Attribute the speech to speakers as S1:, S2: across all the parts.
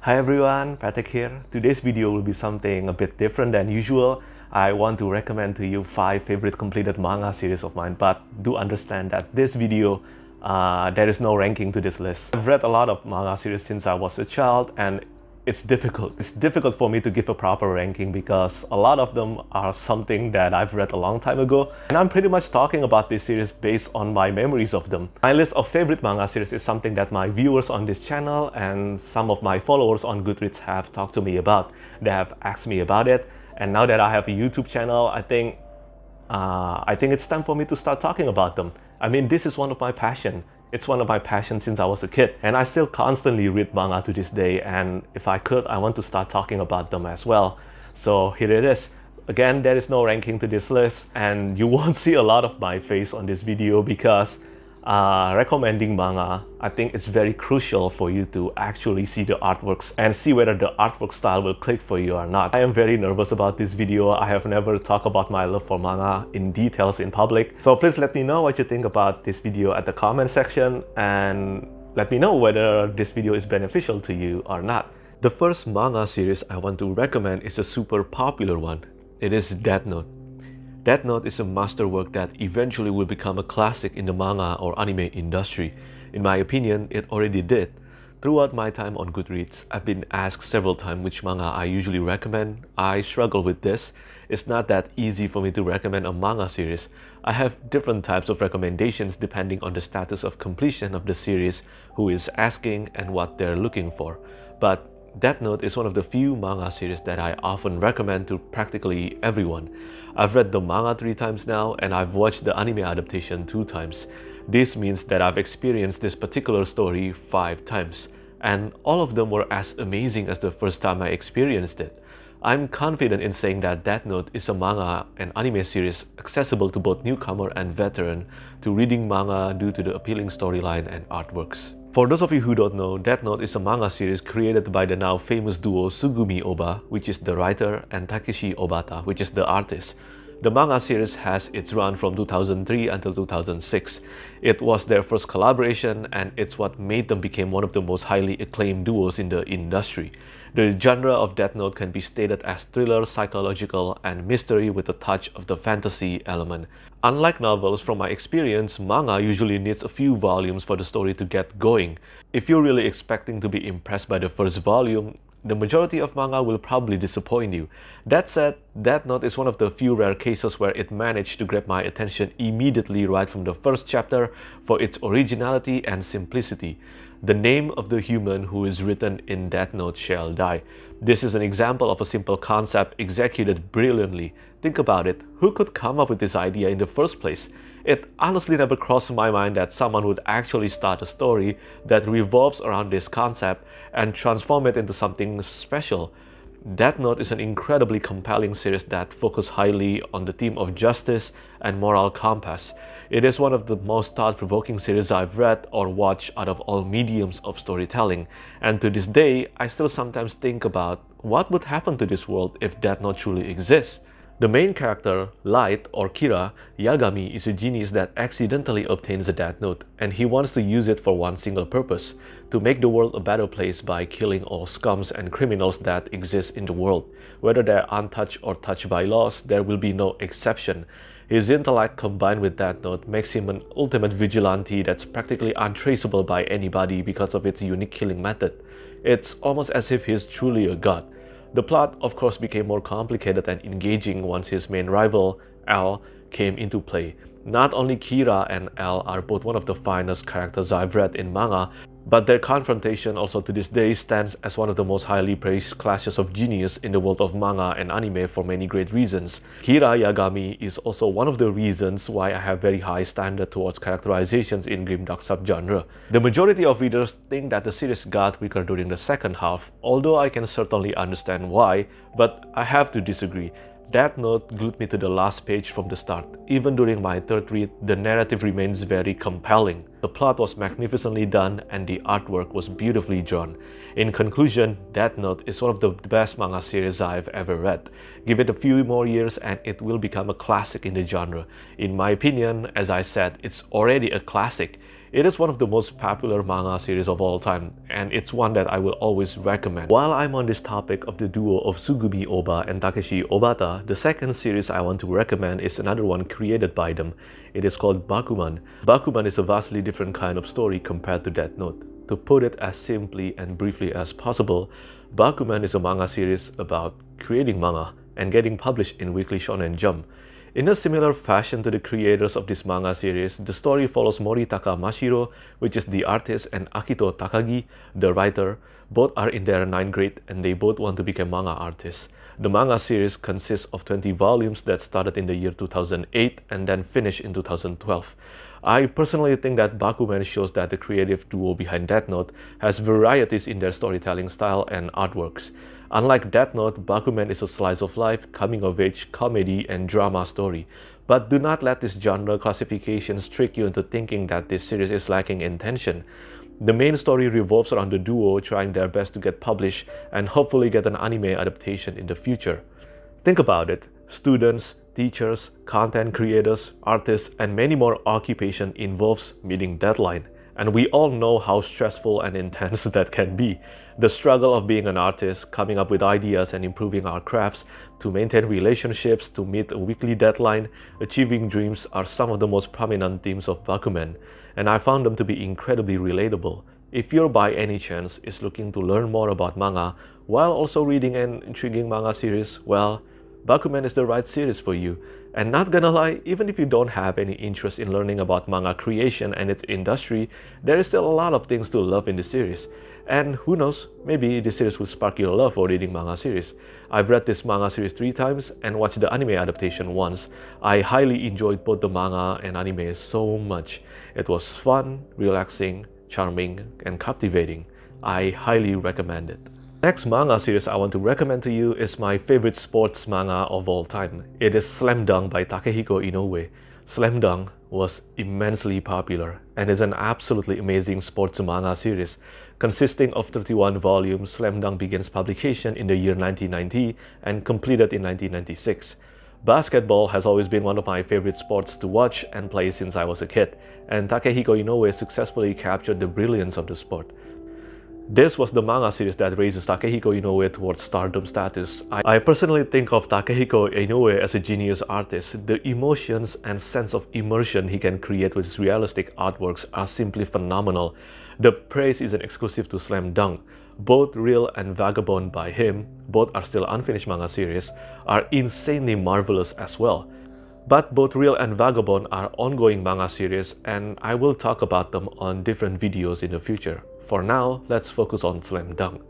S1: Hi everyone, Patek here. Today's video will be something a bit different than usual. I want to recommend to you 5 favorite completed manga series of mine, but do understand that this video, uh, there is no ranking to this list. I've read a lot of manga series since I was a child and it's difficult. It's difficult for me to give a proper ranking because a lot of them are something that I've read a long time ago. And I'm pretty much talking about this series based on my memories of them. My list of favorite manga series is something that my viewers on this channel and some of my followers on Goodreads have talked to me about. They have asked me about it. And now that I have a YouTube channel, I think, uh, I think it's time for me to start talking about them. I mean, this is one of my passion. It's one of my passions since I was a kid, and I still constantly read manga to this day, and if I could, I want to start talking about them as well. So here it is. Again, there is no ranking to this list, and you won't see a lot of my face on this video because uh, recommending manga, I think it's very crucial for you to actually see the artworks and see whether the artwork style will click for you or not. I am very nervous about this video. I have never talked about my love for manga in details in public. So please let me know what you think about this video at the comment section and let me know whether this video is beneficial to you or not. The first manga series I want to recommend is a super popular one. It is Death Note. Death Note is a masterwork that eventually will become a classic in the manga or anime industry. In my opinion, it already did. Throughout my time on Goodreads, I've been asked several times which manga I usually recommend. I struggle with this. It's not that easy for me to recommend a manga series. I have different types of recommendations depending on the status of completion of the series, who is asking, and what they're looking for. But Death Note is one of the few manga series that I often recommend to practically everyone. I've read the manga three times now and I've watched the anime adaptation two times. This means that I've experienced this particular story five times. And all of them were as amazing as the first time I experienced it. I'm confident in saying that Death Note is a manga and anime series accessible to both newcomer and veteran to reading manga due to the appealing storyline and artworks. For those of you who don't know, Death Note is a manga series created by the now famous duo Sugumi Oba, which is the writer, and Takeshi Obata, which is the artist. The manga series has its run from 2003 until 2006. It was their first collaboration and it's what made them become one of the most highly acclaimed duos in the industry. The genre of Death Note can be stated as thriller, psychological, and mystery with a touch of the fantasy element. Unlike novels, from my experience, manga usually needs a few volumes for the story to get going. If you're really expecting to be impressed by the first volume, the majority of manga will probably disappoint you. That said, Death Note is one of the few rare cases where it managed to grab my attention immediately right from the first chapter for its originality and simplicity. The name of the human who is written in Death Note shall die. This is an example of a simple concept executed brilliantly. Think about it, who could come up with this idea in the first place? It honestly never crossed my mind that someone would actually start a story that revolves around this concept and transform it into something special. Death Note is an incredibly compelling series that focuses highly on the theme of justice and moral compass. It is one of the most thought-provoking series I've read or watched out of all mediums of storytelling, and to this day, I still sometimes think about what would happen to this world if Death Note truly exists. The main character, Light or Kira, Yagami is a genius that accidentally obtains a Death Note and he wants to use it for one single purpose, to make the world a better place by killing all scums and criminals that exist in the world. Whether they're untouched or touched by laws, there will be no exception. His intellect combined with that note makes him an ultimate vigilante that's practically untraceable by anybody because of its unique killing method. It's almost as if he's truly a god, the plot, of course, became more complicated and engaging once his main rival, Al, came into play not only Kira and L are both one of the finest characters I've read in manga, but their confrontation also to this day stands as one of the most highly praised clashes of genius in the world of manga and anime for many great reasons. Kira Yagami is also one of the reasons why I have very high standard towards characterizations in grimdark subgenre. The majority of readers think that the series got weaker during the second half, although I can certainly understand why, but I have to disagree. That note glued me to the last page from the start. Even during my third read, the narrative remains very compelling. The plot was magnificently done and the artwork was beautifully drawn. In conclusion, That Note is one of the best manga series I've ever read. Give it a few more years and it will become a classic in the genre. In my opinion, as I said, it's already a classic. It is one of the most popular manga series of all time, and it's one that I will always recommend. While I'm on this topic of the duo of Sugumi Oba and Takeshi Obata, the second series I want to recommend is another one created by them. It is called Bakuman. Bakuman is a vastly different kind of story compared to Death Note. To put it as simply and briefly as possible, Bakuman is a manga series about creating manga and getting published in Weekly Shonen Jump. In a similar fashion to the creators of this manga series, the story follows Moritaka Mashiro, which is the artist, and Akito Takagi, the writer. Both are in their 9th grade and they both want to become manga artists. The manga series consists of 20 volumes that started in the year 2008 and then finished in 2012. I personally think that Bakuman shows that the creative duo behind Death Note has varieties in their storytelling style and artworks. Unlike Death Note, Bakuman is a slice of life, coming of age, comedy, and drama story. But do not let this genre classification trick you into thinking that this series is lacking in tension. The main story revolves around the duo trying their best to get published and hopefully get an anime adaptation in the future. Think about it. Students, teachers, content creators, artists, and many more occupation involves meeting deadline. And we all know how stressful and intense that can be the struggle of being an artist, coming up with ideas and improving our crafts, to maintain relationships, to meet a weekly deadline, achieving dreams are some of the most prominent themes of Bakuman, and I found them to be incredibly relatable. If you're by any chance is looking to learn more about manga while also reading an intriguing manga series, well, Bakuman is the right series for you. And not gonna lie, even if you don't have any interest in learning about manga creation and its industry, there is still a lot of things to love in the series. And who knows, maybe this series will spark your love for reading manga series. I've read this manga series three times and watched the anime adaptation once. I highly enjoyed both the manga and anime so much. It was fun, relaxing, charming, and captivating. I highly recommend it. Next manga series I want to recommend to you is my favorite sports manga of all time. It is Slam Dunk by Takehiko Inoue. Slam Dunk was immensely popular and is an absolutely amazing sports manga series. Consisting of 31 volumes, Slam Dunk begins publication in the year 1990 and completed in 1996. Basketball has always been one of my favorite sports to watch and play since I was a kid, and Takehiko Inoue successfully captured the brilliance of the sport. This was the manga series that raises Takehiko Inoue towards stardom status. I, personally think of Takehiko Inoue as a genius artist. The emotions and sense of immersion he can create with his realistic artworks are simply phenomenal. The praise isn't exclusive to Slam Dunk. Both Real and Vagabond by him, both are still unfinished manga series, are insanely marvelous as well. But both Real and Vagabond are ongoing manga series and I will talk about them on different videos in the future. For now, let's focus on Slam Dunk.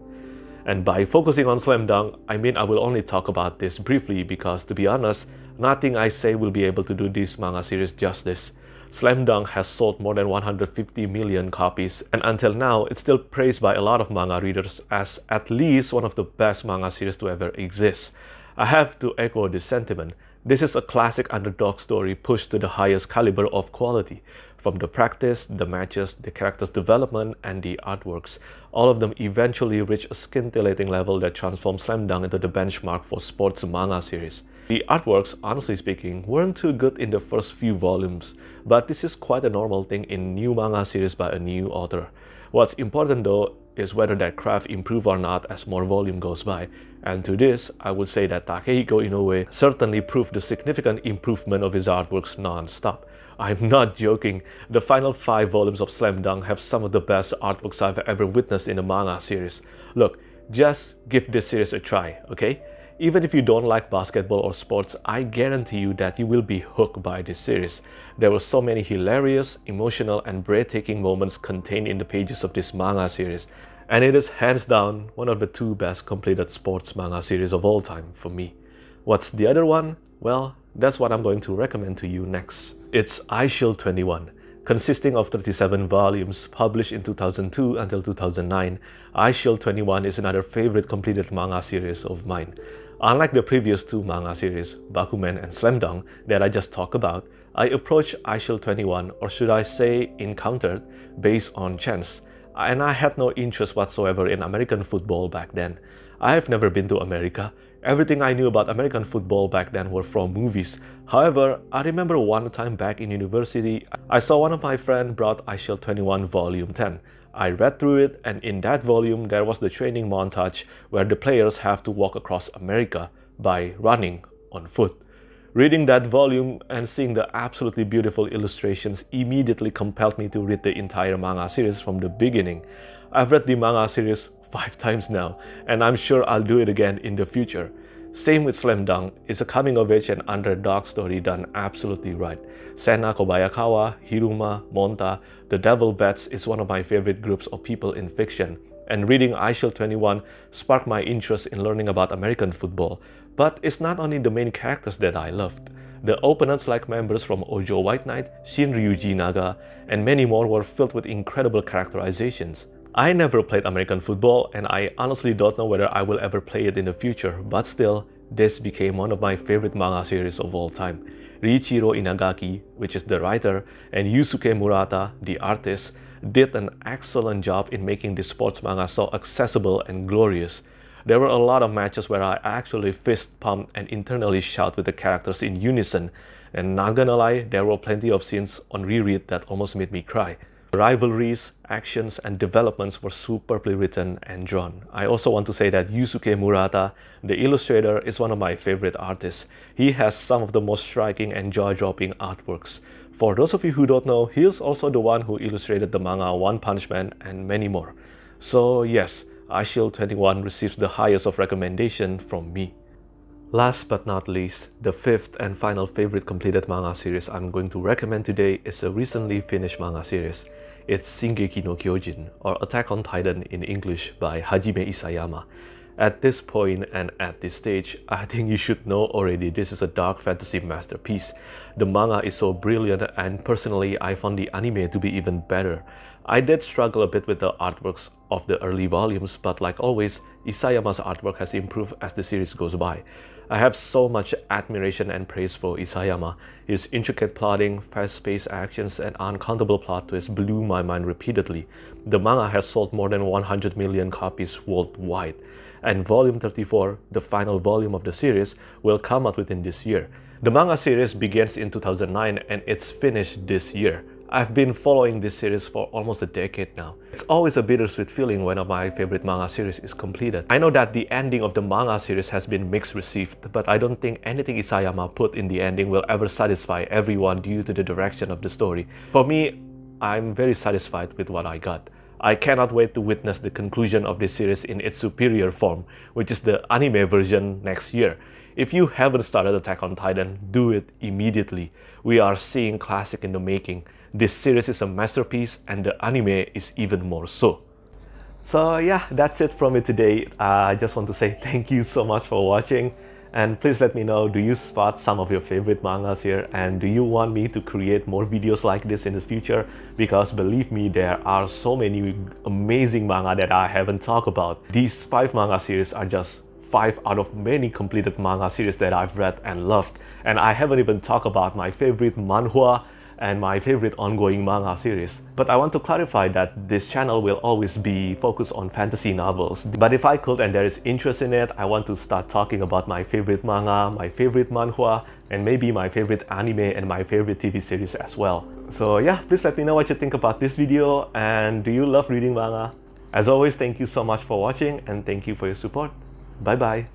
S1: And by focusing on Slam Dunk, I mean I will only talk about this briefly because to be honest, nothing I say will be able to do this manga series justice. Slam Dunk has sold more than 150 million copies, and until now, it's still praised by a lot of manga readers as at least one of the best manga series to ever exist. I have to echo this sentiment. This is a classic underdog story pushed to the highest caliber of quality, from the practice, the matches, the characters' development, and the artworks. All of them eventually reach a scintillating level that transforms Slam Dunk into the benchmark for sports manga series. The artworks, honestly speaking, weren't too good in the first few volumes, but this is quite a normal thing in new manga series by a new author. What's important though is whether that craft improve or not as more volume goes by. And to this, I would say that Takehiko Inoue certainly proved the significant improvement of his artworks non-stop. I'm not joking, the final 5 volumes of Slam Dunk have some of the best artworks I've ever witnessed in a manga series. Look, just give this series a try, okay? Even if you don't like basketball or sports, I guarantee you that you will be hooked by this series. There were so many hilarious, emotional and breathtaking moments contained in the pages of this manga series. And it is hands down one of the two best completed sports manga series of all time for me. What's the other one? Well, that's what I'm going to recommend to you next. It's iShield 21. Consisting of 37 volumes, published in 2002 until 2009, iShield 21 is another favorite completed manga series of mine. Unlike the previous two manga series, Bakuman and Slam Dunk, that I just talked about, I approached iShield 21, or should I say encountered, based on chance, and I had no interest whatsoever in American football back then. I have never been to America. Everything I knew about American football back then were from movies. However, I remember one time back in university, I saw one of my friends brought iShield 21 Volume 10. I read through it, and in that volume, there was the training montage where the players have to walk across America by running on foot. Reading that volume and seeing the absolutely beautiful illustrations immediately compelled me to read the entire manga series from the beginning. I've read the manga series five times now, and I'm sure I'll do it again in the future. Same with Slam Dunk. It's a coming of age and underdog story done absolutely right. Sena Kobayakawa, Hiruma, Monta, The Devil Bats is one of my favorite groups of people in fiction. And reading Shall 21 sparked my interest in learning about American football. But it's not only the main characters that I loved. The opponents like members from Ojo White Knight, Shinryuji Naga, and many more were filled with incredible characterizations. I never played American football and I honestly don't know whether I will ever play it in the future, but still, this became one of my favorite manga series of all time. Riichiro Inagaki, which is the writer, and Yusuke Murata, the artist, did an excellent job in making this sports manga so accessible and glorious. There were a lot of matches where I actually fist pumped and internally shout with the characters in unison, and not gonna lie, there were plenty of scenes on reread that almost made me cry rivalries, actions, and developments were superbly written and drawn. I also want to say that Yusuke Murata, the illustrator, is one of my favorite artists. He has some of the most striking and jaw-dropping artworks. For those of you who don't know, he is also the one who illustrated the manga One Punch Man and many more. So yes, iShield 21 receives the highest of recommendation from me. Last but not least, the fifth and final favorite completed manga series I'm going to recommend today is a recently finished manga series. It's Shingeki no Kyojin, or Attack on Titan in English by Hajime Isayama. At this point and at this stage, I think you should know already this is a dark fantasy masterpiece. The manga is so brilliant and personally I found the anime to be even better. I did struggle a bit with the artworks of the early volumes, but like always, Isayama's artwork has improved as the series goes by. I have so much admiration and praise for Isayama. His intricate plotting, fast-paced actions, and uncountable plot twists blew my mind repeatedly. The manga has sold more than 100 million copies worldwide, and Volume 34, the final volume of the series, will come out within this year. The manga series begins in 2009 and it's finished this year. I've been following this series for almost a decade now. It's always a bittersweet feeling when my favorite manga series is completed. I know that the ending of the manga series has been mixed received, but I don't think anything Isayama put in the ending will ever satisfy everyone due to the direction of the story. For me, I'm very satisfied with what I got. I cannot wait to witness the conclusion of this series in its superior form, which is the anime version next year. If you haven't started Attack on Titan, do it immediately. We are seeing classic in the making. This series is a masterpiece and the anime is even more so. So yeah, that's it from me today. Uh, I just want to say thank you so much for watching and please let me know do you spot some of your favorite mangas here and do you want me to create more videos like this in the future because believe me there are so many amazing manga that I haven't talked about. These 5 manga series are just 5 out of many completed manga series that I've read and loved and I haven't even talked about my favorite manhwa and my favorite ongoing manga series. But I want to clarify that this channel will always be focused on fantasy novels. But if I could and there is interest in it, I want to start talking about my favorite manga, my favorite manhwa, and maybe my favorite anime and my favorite TV series as well. So yeah, please let me know what you think about this video and do you love reading manga? As always, thank you so much for watching and thank you for your support. Bye bye!